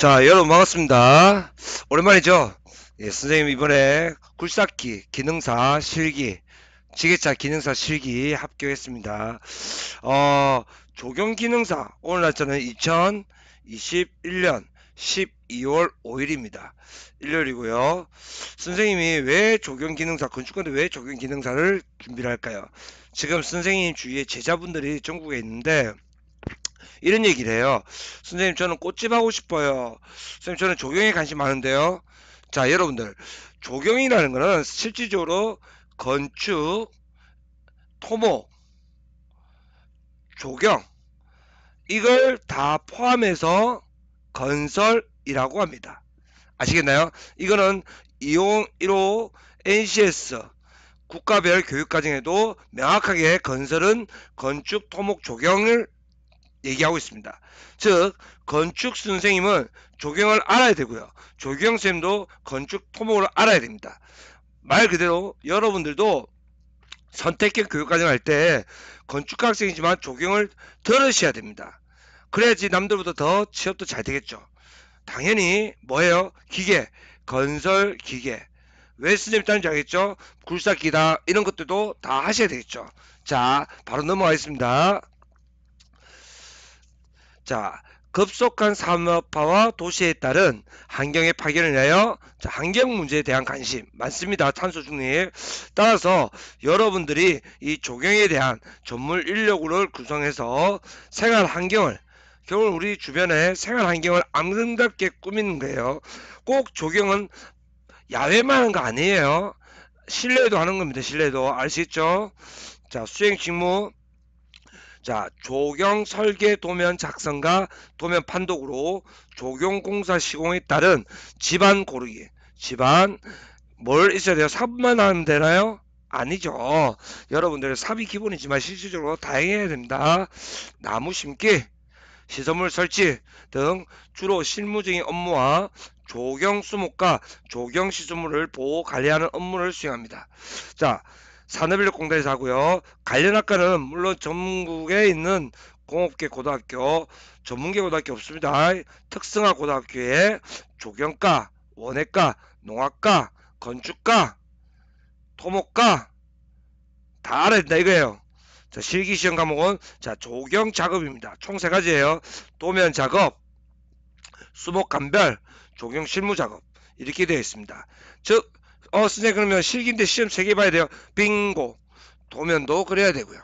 자, 여러분 반갑습니다. 오랜만이죠? 예, 선생님 이번에 굴삭기, 기능사, 실기, 지게차 기능사 실기 합격했습니다. 어, 조경 기능사, 오늘 날짜는 2021년 12월 5일입니다. 일요일이고요. 선생님이 왜 조경 기능사, 건축건데 왜 조경 기능사를 준비를 할까요? 지금 선생님 주위에 제자분들이 전국에 있는데, 이런 얘기를 해요. 선생님 저는 꽃집 하고 싶어요. 선생님 저는 조경에 관심 많은데요. 자 여러분들 조경이라는 거는 실질적으로 건축, 토목, 조경 이걸 다 포함해서 건설이라고 합니다. 아시겠나요? 이거는 이용 1호 NCS 국가별 교육과정에도 명확하게 건설은 건축 토목 조경을 얘기하고 있습니다. 즉 건축 선생님은 조경을 알아야 되고요. 조경 선생님도 건축 토목을 알아야 됩니다. 말 그대로 여러분들도 선택형 교육과정 할 때건축 학생이지만 조경을 들으셔야 됩니다. 그래야지 남들보다 더 취업도 잘 되겠죠. 당연히 뭐예요? 기계, 건설 기계. 웨스는 입장인지 알겠죠? 굴삭기다 이런 것들도 다 하셔야 되겠죠. 자, 바로 넘어가겠습니다. 자, 급속한 산업화와 도시에 따른 환경의 파괴를 인하여 환경 문제에 대한 관심 많습니다. 탄소 중립. 따라서 여러분들이 이 조경에 대한 전문 인력을 구성해서 생활 환경을 결국 우리 주변의 생활 환경을 아름답게 꾸미는 거예요. 꼭 조경은 야외만 하는 거 아니에요. 실내도 하는 겁니다. 실내도 아시겠죠? 자, 수행 직무 자, 조경 설계 도면 작성과 도면 판독으로 조경 공사 시공에 따른 집안 고르기. 집안 뭘 있어야 돼요? 삽만 하면 되나요? 아니죠. 여러분들 삽이 기본이지만 실질적으로 다양해야 됩니다. 나무 심기, 시설물 설치 등 주로 실무적인 업무와 조경 수목과 조경 시설물을 보호 관리하는 업무를 수행합니다. 자, 산업인력공단에서 하고요. 관련 학과는 물론 전국에 있는 공업계 고등학교, 전문계 고등학교 없습니다. 특성화 고등학교에 조경과, 원예과, 농학과, 건축과, 토목과 다 알아야 된다 이거예요. 자, 실기 시험 과목은 자, 조경 작업입니다. 총 세 가지예요. 도면 작업, 수목 감별, 조경 실무 작업 이렇게 되어 있습니다. 즉어 선생님 그러면 실기인데 시험 세 개 봐야 돼요 빙고 도면도 그래야 되고요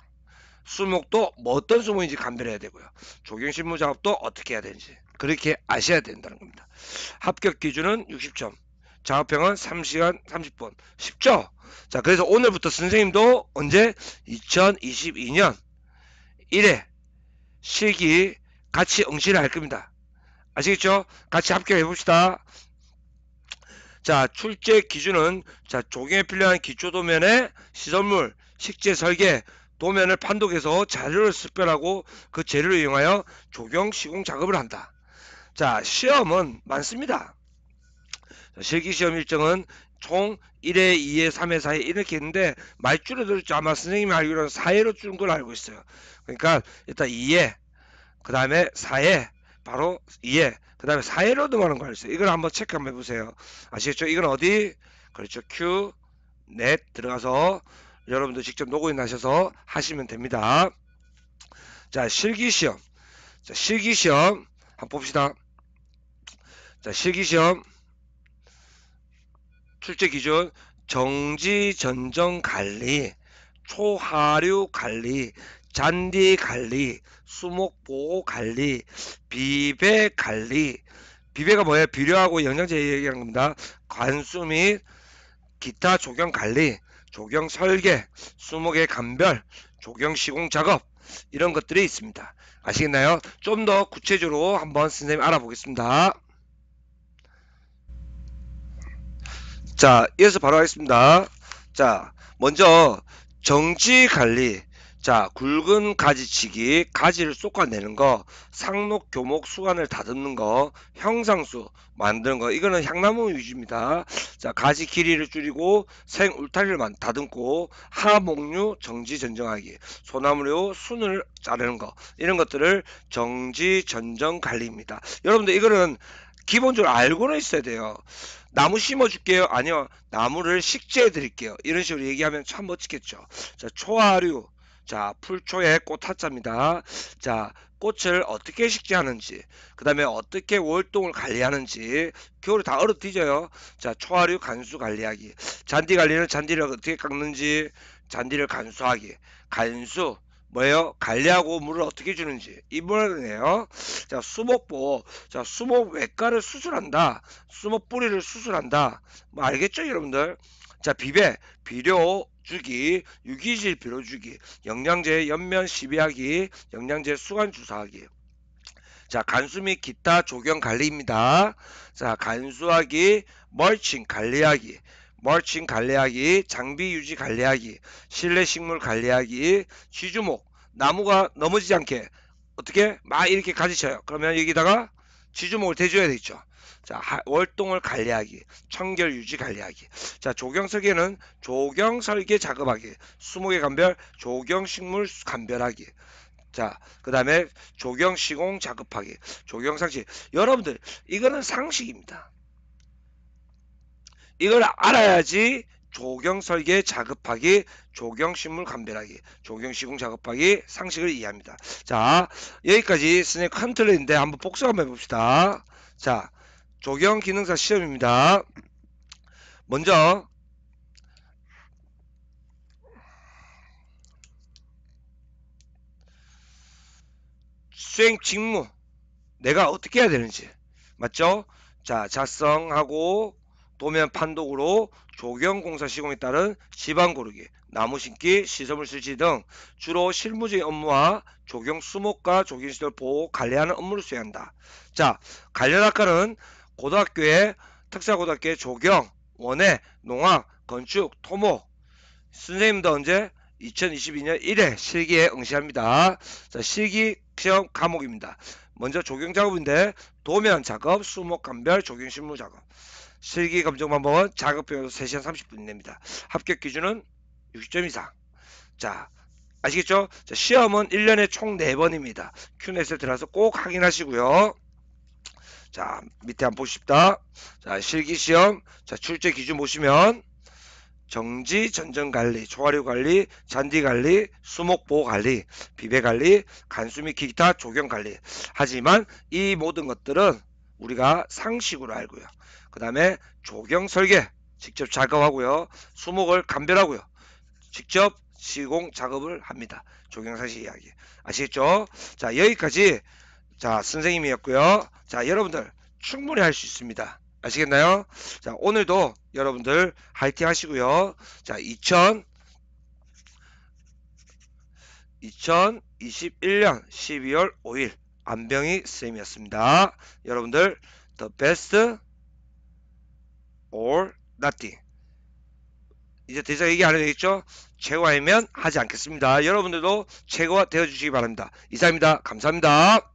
수목도 뭐 어떤 수목인지 감별해야 되고요 조경실무 작업도 어떻게 해야 되는지 그렇게 아셔야 된다는 겁니다 합격 기준은 60점 작업평은 3시간 30분 쉽죠 자 그래서 오늘부터 선생님도 언제 2022년 1회 실기 같이 응시를 할 겁니다 아시겠죠 같이 합격해 봅시다 자, 출제 기준은 자, 조경에 필요한 기초 도면의 시설물, 식재 설계, 도면을 판독해서 자료를 습별하고그 재료를 이용하여 조경 시공 작업을 한다. 자, 시험은 많습니다. 실기시험 일정은 총 1회, 2회, 3회, 4회 이렇게 있는데 말이 줄어들었죠. 아마 선생님이 알기로는 4회로 줄은 걸 알고 있어요. 그러니까 일단 2회, 그 다음에 4회, 바로 2에 그 다음에 4회로 넘어가는 거 알수 있어요. 이걸 한번 체크 한번 해보세요. 아시겠죠? 이건 어디? 그렇죠. Q 넷 들어가서 여러분들 직접 로그인 하셔서 하시면 됩니다. 자 실기시험 자 실기시험 한번 봅시다. 자 실기시험 출제 기준 정지 전정 관리 초하류 관리 잔디 관리, 수목 보호 관리, 비배 관리. 비배가 뭐예요? 비료하고 영양제 얘기한 겁니다. 관수 및 기타 조경 관리, 조경 설계, 수목의 감별, 조경 시공 작업 이런 것들이 있습니다. 아시겠나요? 좀 더 구체적으로 한번 선생님 알아보겠습니다. 자, 이어서 바로 하겠습니다. 자, 먼저 정지 관리, 자, 굵은 가지치기, 가지를 쏟아내는 거, 상록, 교목, 수관을 다듬는 거, 형상수 만드는 거, 이거는 향나무 위주입니다. 자, 가지 길이를 줄이고 생 울타리를 다듬고 하목류 정지 전정하기, 소나무류 순을 자르는 거, 이런 것들을 정지 전정 관리입니다. 여러분들 이거는 기본적으로 알고는 있어야 돼요. 나무 심어줄게요. 아니요, 나무를 식재해 드릴게요. 이런 식으로 얘기하면 참 멋지겠죠. 자, 초하류 자, 풀초의 꽃타자입니다. 자, 꽃을 어떻게 식재하는지, 그 다음에 어떻게 월동을 관리하는지, 겨울에 다 얼어 뒤져요. 자, 초하류 간수 관리하기. 잔디 관리는 잔디를 어떻게 깎는지, 잔디를 간수하기. 간수, 뭐예요? 관리하고 물을 어떻게 주는지 이번에요. 자 수목보, 자 수목 외과를 수술한다, 수목 뿌리를 수술한다. 뭐 알겠죠, 여러분들? 자 비배, 비료, 주기, 유기질 비료 주기, 영양제 연면 시비하기, 영양제 수간 주사하기. 자, 간수 및 기타 조경 관리입니다. 자, 간수하기, 멀칭 관리하기, 멀칭 관리하기, 장비 유지 관리하기, 실내 식물 관리하기, 지주목, 나무가 넘어지지 않게 어떻게 막 이렇게 가지쳐요. 그러면 여기다가 지주목을 대줘야 되겠죠. 자, 월동을 관리하기, 청결 유지 관리하기. 자, 조경 설계는 조경 설계 작업하기, 수목의 감별, 조경 식물 감별하기. 자, 그 다음에 조경 시공 작업하기, 조경 상식. 여러분들, 이거는 상식입니다. 이걸 알아야지 조경 설계 작업하기, 조경 식물 감별하기, 조경 시공 작업하기 상식을 이해합니다. 자, 여기까지 스냅 컨트롤인데 한번 복습 한번 해봅시다. 자, 조경 기능사 시험입니다. 먼저 수행 직무 내가 어떻게 해야 되는지 맞죠? 자 작성하고 도면 판독으로 조경공사 시공에 따른 지방 고르기, 나무 심기, 시설물 설치 등 주로 실무적인 업무와 조경 수목과 조경시설 보호 관리하는 업무를 수행한다. 자, 관련 학과는 고등학교에 특사고등학교에 조경, 원예, 농학, 건축, 토목 선생님도 언제 2022년 1회 실기에 응시합니다. 자, 실기 시험 과목입니다. 먼저 조경 작업인데 도면 작업, 수목 감별, 조경 실무 작업. 실기 검정 방법은 작업표에서 3시간 30분 이내입니다. 합격 기준은 60점 이상. 자, 아시겠죠? 자, 시험은 1년에 총 4번입니다. q 넷에 들어서 가꼭 확인하시고요. 자, 밑에 한번 보십시다. 자, 실기시험. 자, 출제 기준 보시면 정지, 전전 관리, 초과류 관리, 잔디 관리, 수목 보호 관리, 비배 관리, 간수 미 기타 조경 관리. 하지만 이 모든 것들은 우리가 상식으로 알고요. 그 다음에 조경 설계 직접 작업하고요. 수목을 감별하고요. 직접 시공 작업을 합니다. 조경 사실 이야기. 아시겠죠? 자, 여기까지 자 선생님이었고요 자 여러분들 충분히 할 수 있습니다 아시겠나요 자 오늘도 여러분들 화이팅 하시고요 자2000 2021년 12월 5일 안병희 선생님이었습니다 여러분들 the best or nothing 이제 대이 얘기 안 해도 되겠죠? 최고하면 하지 않겠습니다. 여러분들도 최고가 되어주시기 바랍니다. 이상입니다. 감사합니다.